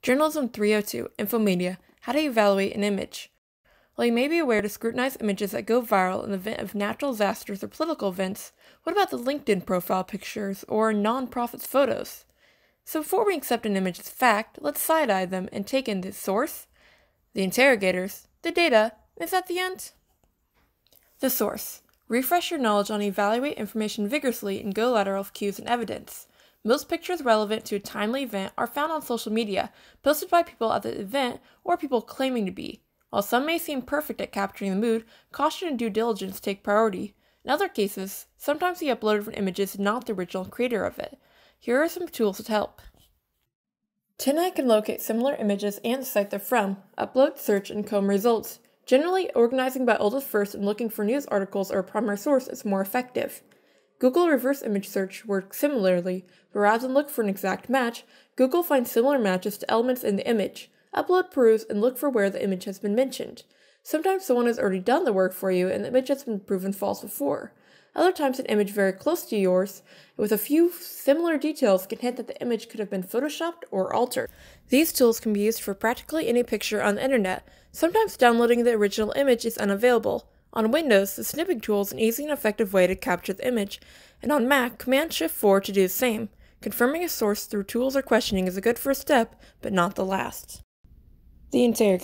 Journalism 302, Infomedia, How to Evaluate an Image. While you may be aware to scrutinize images that go viral in the event of natural disasters or political events, what about the LinkedIn profile pictures or nonprofits' photos? So before we accept an image as fact, let's side eye them and take in the source, the interrogators, the data, is that the end. The source. Refresh your knowledge on evaluate information vigorously and go lateral cues and evidence. Most pictures relevant to a timely event are found on social media, posted by people at the event or people claiming to be. While some may seem perfect at capturing the mood, caution and due diligence take priority. In other cases, sometimes the uploaded image is not the original creator of it. Here are some tools to help. TinEye can locate similar images and the site they're from, upload, search, and comb results. Generally, organizing by oldest first and looking for news articles or a primary source is more effective. Google reverse image search works similarly, but rather than look for an exact match, Google finds similar matches to elements in the image. Upload, peruse, and look for where the image has been mentioned. Sometimes someone has already done the work for you and the image has been proven false before. Other times, an image very close to yours, with a few similar details, can hint that the image could have been photoshopped or altered. These tools can be used for practically any picture on the internet. Sometimes downloading the original image is unavailable. On Windows, the snipping tool is an easy and effective way to capture the image, and on Mac, Command-Shift-4 to do the same. Confirming a source through tools or questioning is a good first step, but not the last. The entire